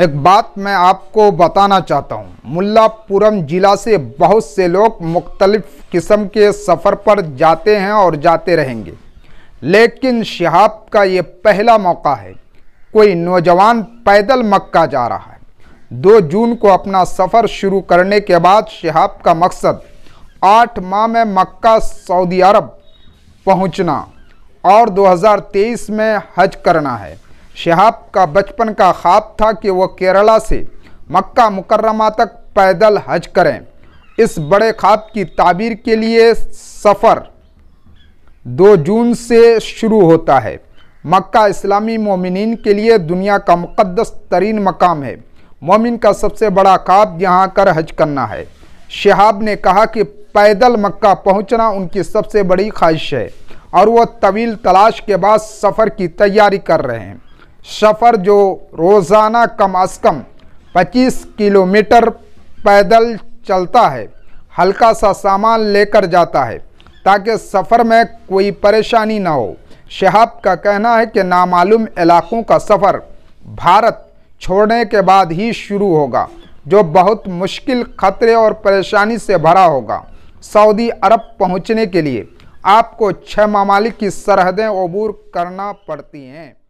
एक बात मैं आपको बताना चाहता हूँ मुल्लापुरम ज़िला से बहुत से लोग मुख्तलिफ़ किस्म के सफ़र पर जाते हैं और जाते रहेंगे लेकिन शहाब का ये पहला मौका है कोई नौजवान पैदल मक्का जा रहा है दो जून को अपना सफ़र शुरू करने के बाद शहाब का मकसद आठ माह में मक्का सऊदी अरब पहुंचना और 2023 में हज करना है शहाब का बचपन का ख्वाब था कि वह केरला से मक्का मुकर्रमा तक पैदल हज करें इस बड़े ख्वाब की ताबीर के लिए सफ़र दो जून से शुरू होता है मक्का इस्लामी मोमिन के लिए दुनिया का मुक़दस तरीन मकाम है मोमिन का सबसे बड़ा ख्वाब यहाँ कर हज करना है शहाब ने कहा कि पैदल मक्का पहुँचना उनकी सबसे बड़ी ख्वाहिश है और वह तवील तलाश के बाद सफ़र की तैयारी कर रहे हैं सफ़र जो रोज़ाना कम अज़ कम 25 किलोमीटर पैदल चलता है हल्का सा सामान लेकर जाता है ताकि सफ़र में कोई परेशानी ना हो शहाब का कहना है कि नामालूम इलाकों का सफ़र भारत छोड़ने के बाद ही शुरू होगा जो बहुत मुश्किल खतरे और परेशानी से भरा होगा सऊदी अरब पहुंचने के लिए आपको छः ममालिक की सरहदें अबूर करना पड़ती हैं